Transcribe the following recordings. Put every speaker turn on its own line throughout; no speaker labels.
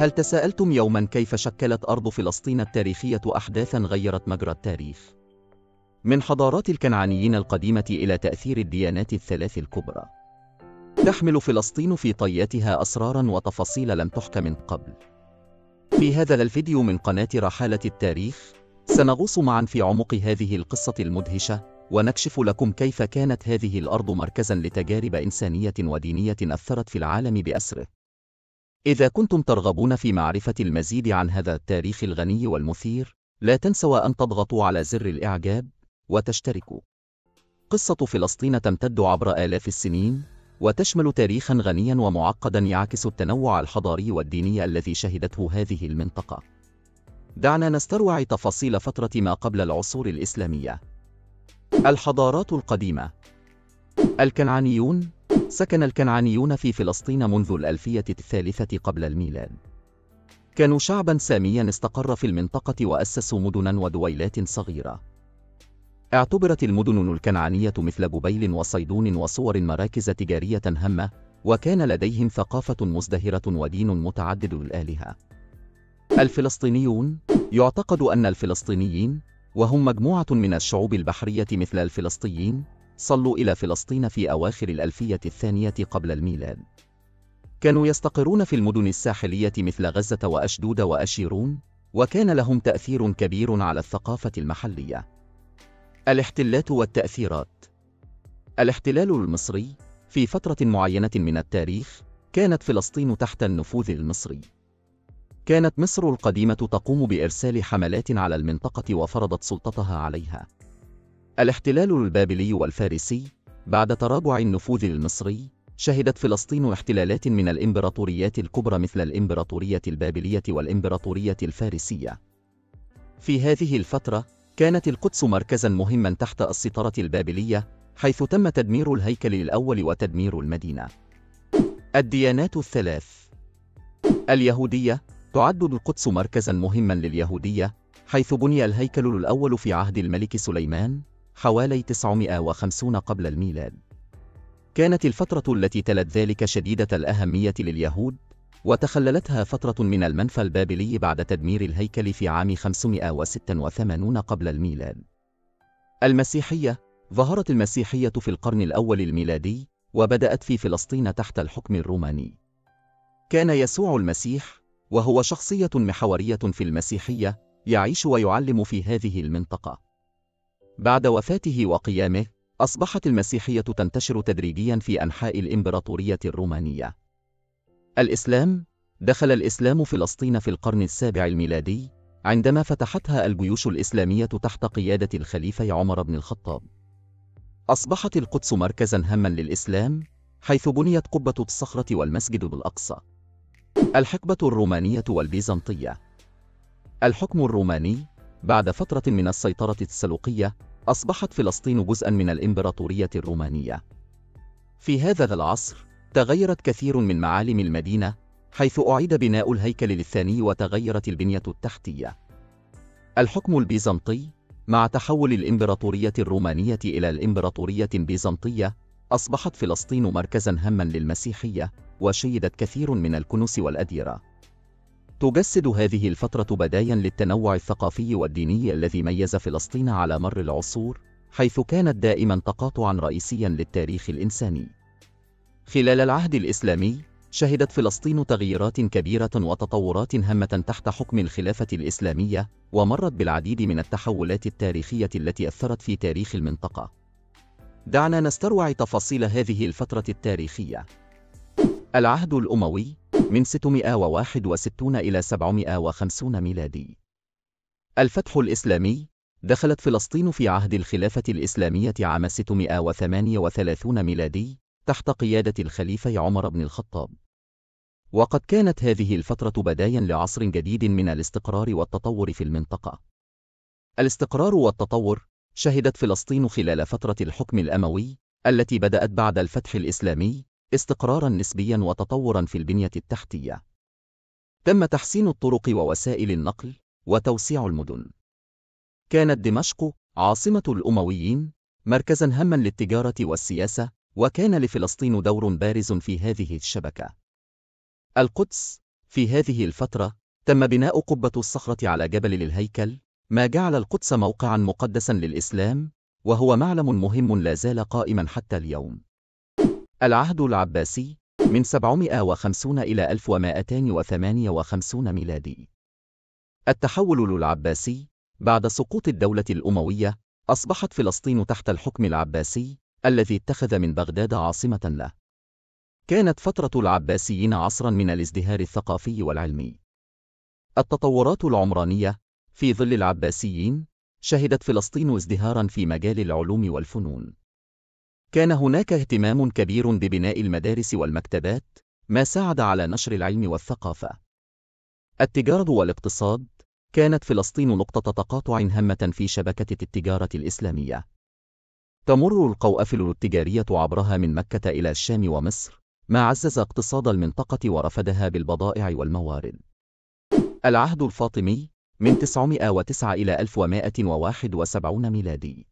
هل تساءلتم يوما كيف شكلت أرض فلسطين التاريخية أحداثا غيرت مجرى التاريخ؟ من حضارات الكنعانيين القديمة إلى تأثير الديانات الثلاث الكبرى تحمل فلسطين في طياتها أسرارا وتفاصيل لم تحك من قبل في هذا الفيديو من قناة رحالة التاريخ سنغوص معا في عمق هذه القصة المدهشة ونكشف لكم كيف كانت هذه الأرض مركزا لتجارب إنسانية ودينية أثرت في العالم بأسره إذا كنتم ترغبون في معرفة المزيد عن هذا التاريخ الغني والمثير، لا تنسوا أن تضغطوا على زر الإعجاب وتشتركوا. قصة فلسطين تمتد عبر آلاف السنين، وتشمل تاريخا غنيا ومعقدا يعكس التنوع الحضاري والديني الذي شهدته هذه المنطقة. دعنا نستروع تفاصيل فترة ما قبل العصور الإسلامية. الحضارات القديمة الكنعانيون سكن الكنعانيون في فلسطين منذ الألفية الثالثة قبل الميلاد كانوا شعبا ساميا استقر في المنطقة وأسسوا مدنا ودويلات صغيرة اعتبرت المدن الكنعانية مثل ببيل وصيدون وصور مراكز تجارية هامة وكان لديهم ثقافة مزدهرة ودين متعدد الآلهة الفلسطينيون يعتقد أن الفلسطينيين وهم مجموعة من الشعوب البحرية مثل الفلسطيين صلوا إلى فلسطين في أواخر الألفية الثانية قبل الميلاد. كانوا يستقرون في المدن الساحلية مثل غزة وأشدود وأشيرون، وكان لهم تأثير كبير على الثقافة المحلية. الاحتلات والتأثيرات الاحتلال المصري في فترة معينة من التاريخ، كانت فلسطين تحت النفوذ المصري. كانت مصر القديمة تقوم بإرسال حملات على المنطقة وفرضت سلطتها عليها. الاحتلال البابلي والفارسي بعد تراجع النفوذ المصري شهدت فلسطين احتلالات من الإمبراطوريات الكبرى مثل الإمبراطورية البابلية والإمبراطورية الفارسية في هذه الفترة كانت القدس مركزا مهما تحت السيطرة البابلية حيث تم تدمير الهيكل الأول وتدمير المدينة الديانات الثلاث اليهودية تعد القدس مركزا مهما لليهودية حيث بني الهيكل الأول في عهد الملك سليمان حوالي 950 قبل الميلاد كانت الفترة التي تلت ذلك شديدة الأهمية لليهود وتخللتها فترة من المنفى البابلي بعد تدمير الهيكل في عام 586 قبل الميلاد المسيحية ظهرت المسيحية في القرن الأول الميلادي وبدأت في فلسطين تحت الحكم الروماني كان يسوع المسيح وهو شخصية محورية في المسيحية يعيش ويعلم في هذه المنطقة بعد وفاته وقيامه أصبحت المسيحية تنتشر تدريجيا في أنحاء الإمبراطورية الرومانية الإسلام دخل الإسلام فلسطين في القرن السابع الميلادي عندما فتحتها الجيوش الإسلامية تحت قيادة الخليفة عمر بن الخطاب أصبحت القدس مركزا هاما للإسلام حيث بنيت قبة الصخرة والمسجد بالأقصى الحقبة الرومانية والبيزنطية الحكم الروماني بعد فترة من السيطرة السلوقية أصبحت فلسطين جزءا من الإمبراطورية الرومانية في هذا العصر تغيرت كثير من معالم المدينة حيث أعيد بناء الهيكل للثاني وتغيرت البنية التحتية الحكم البيزنطي مع تحول الإمبراطورية الرومانية إلى الإمبراطورية البيزنطية أصبحت فلسطين مركزا هاما للمسيحية وشيدت كثير من الكنوس والأديرة تجسد هذه الفترة بدايا للتنوع الثقافي والديني الذي ميز فلسطين على مر العصور حيث كانت دائما تقاطعا رئيسيا للتاريخ الإنساني خلال العهد الإسلامي شهدت فلسطين تغييرات كبيرة وتطورات هامة تحت حكم الخلافة الإسلامية ومرت بالعديد من التحولات التاريخية التي أثرت في تاريخ المنطقة دعنا نستروع تفاصيل هذه الفترة التاريخية العهد الأموي من 661 إلى 750 ميلادي. الفتح الإسلامي دخلت فلسطين في عهد الخلافة الإسلامية عام 638 ميلادي تحت قيادة الخليفة عمر بن الخطاب. وقد كانت هذه الفترة بدايا لعصر جديد من الاستقرار والتطور في المنطقة. الاستقرار والتطور شهدت فلسطين خلال فترة الحكم الأموي التي بدأت بعد الفتح الإسلامي استقرارا نسبيا وتطورا في البنية التحتية. تم تحسين الطرق ووسائل النقل وتوسيع المدن. كانت دمشق عاصمة الأمويين مركزا هاما للتجارة والسياسة وكان لفلسطين دور بارز في هذه الشبكة. القدس في هذه الفترة تم بناء قبة الصخرة على جبل للهيكل ما جعل القدس موقعا مقدسا للإسلام وهو معلم مهم لا زال قائما حتى اليوم. العهد العباسي من 750 إلى 1258 ميلادي التحول العباسي بعد سقوط الدولة الأموية أصبحت فلسطين تحت الحكم العباسي الذي اتخذ من بغداد عاصمة له كانت فترة العباسيين عصرا من الازدهار الثقافي والعلمي التطورات العمرانية في ظل العباسيين شهدت فلسطين ازدهارا في مجال العلوم والفنون كان هناك اهتمام كبير ببناء المدارس والمكتبات ما ساعد على نشر العلم والثقافة التجارة والاقتصاد كانت فلسطين نقطة تقاطع هامة في شبكة التجارة الإسلامية تمر القوافل التجارية عبرها من مكة إلى الشام ومصر ما عزز اقتصاد المنطقة ورفدها بالبضائع والموارد العهد الفاطمي من 909 إلى 1171 ميلادي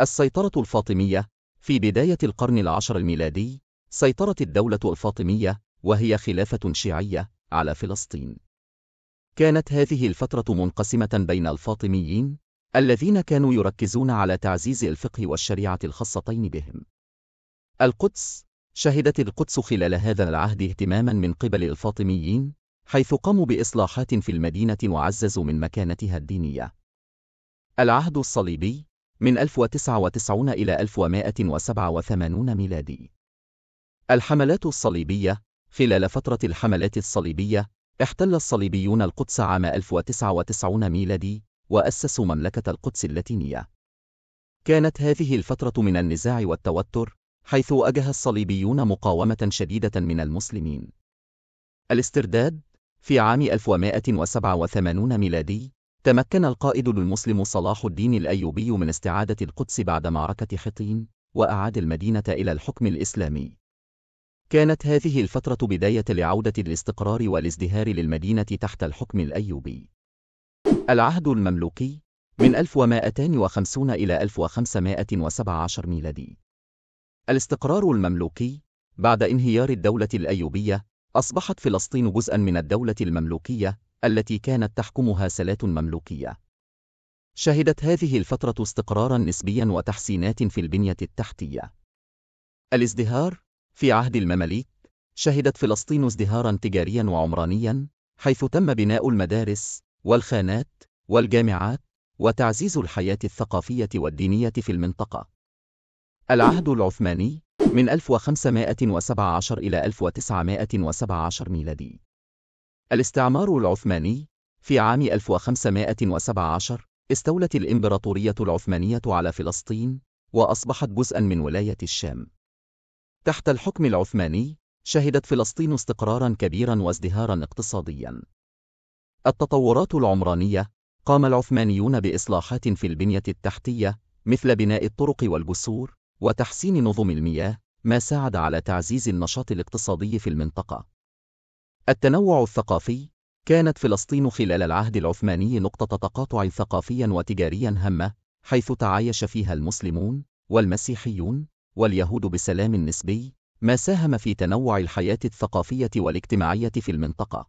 السيطرة الفاطمية في بداية القرن العشر الميلادي سيطرت الدولة الفاطمية وهي خلافة شيعية على فلسطين كانت هذه الفترة منقسمة بين الفاطميين الذين كانوا يركزون على تعزيز الفقه والشريعة الخاصتين بهم القدس شهدت القدس خلال هذا العهد اهتماما من قبل الفاطميين حيث قاموا بإصلاحات في المدينة وعززوا من مكانتها الدينية العهد الصليبي من 1099 إلى 1187 ميلادي. الحملات الصليبية خلال فترة الحملات الصليبية، احتل الصليبيون القدس عام 1099 ميلادي، وأسسوا مملكة القدس اللاتينية. كانت هذه الفترة من النزاع والتوتر، حيث أجه الصليبيون مقاومة شديدة من المسلمين. الاسترداد في عام 1187 ميلادي تمكن القائد المسلم صلاح الدين الأيوبي من استعادة القدس بعد معركة حطين، وأعاد المدينة إلى الحكم الإسلامي. كانت هذه الفترة بداية لعودة الاستقرار والازدهار للمدينة تحت الحكم الأيوبي. العهد المملوكي من 1250 إلى 1517 ميلادي. الاستقرار المملوكي بعد انهيار الدولة الأيوبية، أصبحت فلسطين جزءًا من الدولة المملوكية التي كانت تحكمها سلات مملوكية. شهدت هذه الفترة استقرارا نسبيا وتحسينات في البنية التحتية. الازدهار في عهد المماليك شهدت فلسطين ازدهارا تجاريا وعمرانيا حيث تم بناء المدارس والخانات والجامعات وتعزيز الحياة الثقافية والدينية في المنطقة. العهد العثماني من 1517 إلى 1917 ميلادي الاستعمار العثماني في عام 1517 استولت الإمبراطورية العثمانية على فلسطين وأصبحت جزءا من ولاية الشام تحت الحكم العثماني شهدت فلسطين استقرارا كبيرا وازدهارا اقتصاديا التطورات العمرانية قام العثمانيون بإصلاحات في البنية التحتية مثل بناء الطرق والجسور وتحسين نظم المياه ما ساعد على تعزيز النشاط الاقتصادي في المنطقة التنوع الثقافي كانت فلسطين خلال العهد العثماني نقطة تقاطع ثقافيا وتجاريا هامة، حيث تعايش فيها المسلمون والمسيحيون واليهود بسلام نسبي، ما ساهم في تنوع الحياة الثقافية والاجتماعية في المنطقة.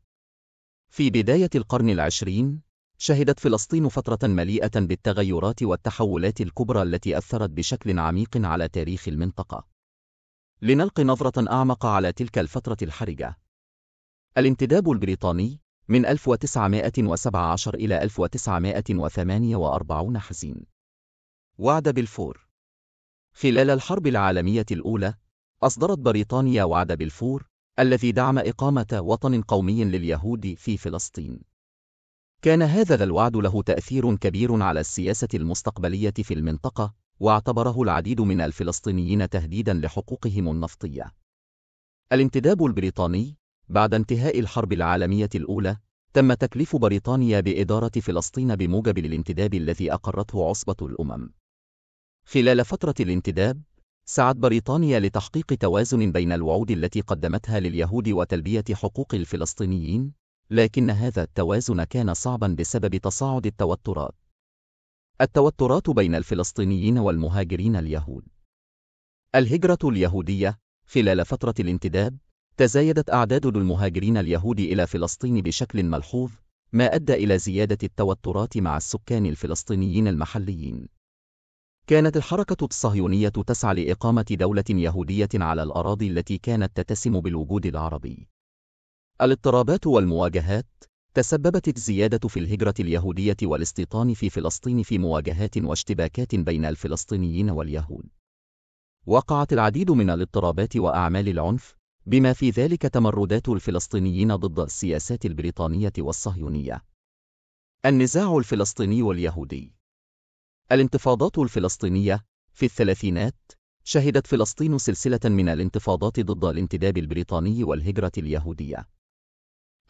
في بداية القرن العشرين، شهدت فلسطين فترة مليئة بالتغيرات والتحولات الكبرى التي أثرت بشكل عميق على تاريخ المنطقة. لنلقي نظرة أعمق على تلك الفترة الحرجة. الانتداب البريطاني من 1917 إلى 1948 حزين وعد بالفور خلال الحرب العالمية الأولى أصدرت بريطانيا وعد بالفور الذي دعم إقامة وطن قومي لليهود في فلسطين كان هذا الوعد له تأثير كبير على السياسة المستقبلية في المنطقة واعتبره العديد من الفلسطينيين تهديدا لحقوقهم النفطية الانتداب البريطاني بعد انتهاء الحرب العالمية الأولى تم تكليف بريطانيا بإدارة فلسطين بموجب الانتداب الذي أقرته عصبة الأمم. خلال فترة الانتداب، سعت بريطانيا لتحقيق توازن بين الوعود التي قدمتها لليهود وتلبية حقوق الفلسطينيين، لكن هذا التوازن كان صعبا بسبب تصاعد التوترات. التوترات بين الفلسطينيين والمهاجرين اليهود. الهجرة اليهودية خلال فترة الانتداب تزايدت أعداد المهاجرين اليهود إلى فلسطين بشكل ملحوظ، ما أدى إلى زيادة التوترات مع السكان الفلسطينيين المحليين. كانت الحركة الصهيونية تسعى لإقامة دولة يهودية على الأراضي التي كانت تتسم بالوجود العربي. الاضطرابات والمواجهات تسببت الزيادة في الهجرة اليهودية والاستيطان في فلسطين في مواجهات واشتباكات بين الفلسطينيين واليهود. وقعت العديد من الاضطرابات وأعمال العنف بما في ذلك تمردات الفلسطينيين ضد السياسات البريطانية والصهيونية. النزاع الفلسطيني واليهودي الانتفاضات الفلسطينية في الثلاثينات شهدت فلسطين سلسلة من الانتفاضات ضد الانتداب البريطاني والهجرة اليهودية.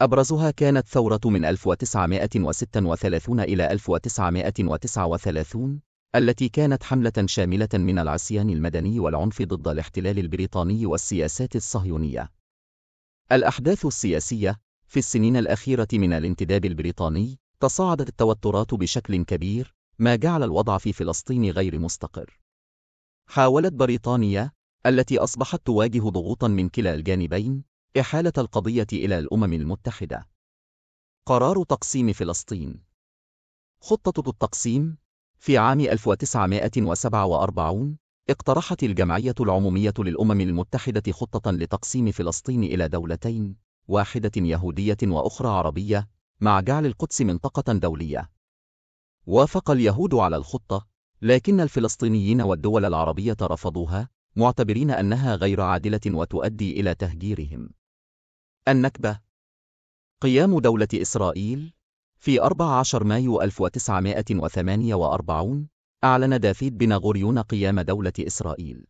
أبرزها كانت ثورة من 1936 إلى 1939 التي كانت حملة شاملة من العصيان المدني والعنف ضد الاحتلال البريطاني والسياسات الصهيونية. الأحداث السياسية في السنين الأخيرة من الانتداب البريطاني تصاعدت التوترات بشكل كبير، ما جعل الوضع في فلسطين غير مستقر. حاولت بريطانيا، التي أصبحت تواجه ضغوطًا من كلا الجانبين، إحالة القضية إلى الأمم المتحدة. قرار تقسيم فلسطين خطة التقسيم في عام 1947 اقترحت الجمعية العمومية للأمم المتحدة خطة لتقسيم فلسطين إلى دولتين واحدة يهودية وأخرى عربية مع جعل القدس منطقة دولية وافق اليهود على الخطة لكن الفلسطينيين والدول العربية رفضوها معتبرين أنها غير عادلة وتؤدي إلى تهجيرهم النكبة قيام دولة إسرائيل في 14 مايو 1948 أعلن دافيد بن غوريون قيام دولة إسرائيل.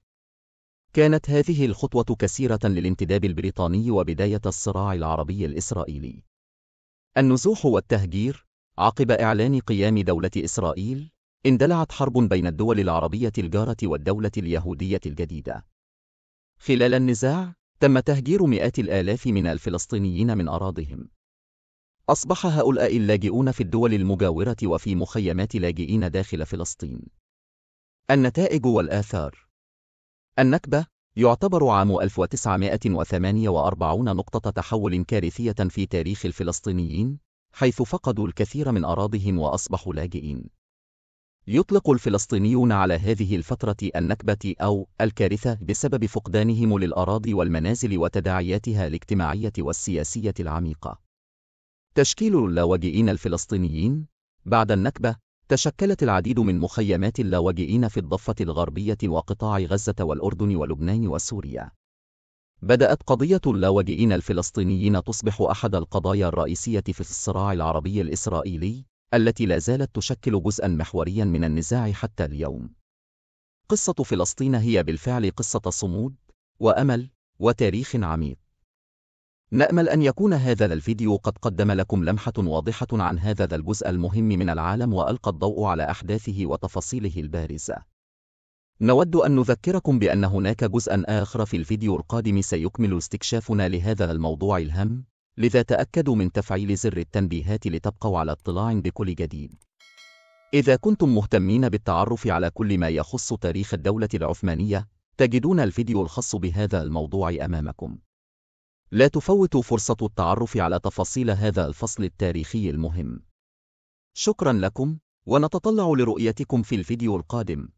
كانت هذه الخطوة كثيرة للانتداب البريطاني وبداية الصراع العربي الإسرائيلي. النزوح والتهجير عقب إعلان قيام دولة إسرائيل، اندلعت حرب بين الدول العربية الجارة والدولة اليهودية الجديدة. خلال النزاع، تم تهجير مئات الآلاف من الفلسطينيين من أراضهم. أصبح هؤلاء اللاجئون في الدول المجاورة وفي مخيمات لاجئين داخل فلسطين. النتائج والآثار النكبة يعتبر عام 1948 نقطة تحول كارثية في تاريخ الفلسطينيين، حيث فقدوا الكثير من أراضهم وأصبحوا لاجئين. يطلق الفلسطينيون على هذه الفترة النكبة أو الكارثة بسبب فقدانهم للأراضي والمنازل وتداعياتها الاجتماعية والسياسية العميقة. تشكيل اللاواجئين الفلسطينيين بعد النكبة تشكلت العديد من مخيمات اللاواجئين في الضفة الغربية وقطاع غزة والأردن ولبنان وسوريا بدأت قضية اللاواجئين الفلسطينيين تصبح أحد القضايا الرئيسية في الصراع العربي الإسرائيلي التي لا زالت تشكل جزءا محوريا من النزاع حتى اليوم قصة فلسطين هي بالفعل قصة صمود وأمل وتاريخ عميق نأمل أن يكون هذا الفيديو قد قدم لكم لمحة واضحة عن هذا الجزء المهم من العالم وألقى الضوء على أحداثه وتفاصيله البارزة. نود أن نذكركم بأن هناك جزء آخر في الفيديو القادم سيكمل استكشافنا لهذا الموضوع الهام، لذا تأكدوا من تفعيل زر التنبيهات لتبقوا على اطلاع بكل جديد. إذا كنتم مهتمين بالتعرف على كل ما يخص تاريخ الدولة العثمانية، تجدون الفيديو الخاص بهذا الموضوع أمامكم. لا تفوت فرصة التعرف على تفاصيل هذا الفصل التاريخي المهم. شكرا لكم، ونتطلع لرؤيتكم في الفيديو القادم.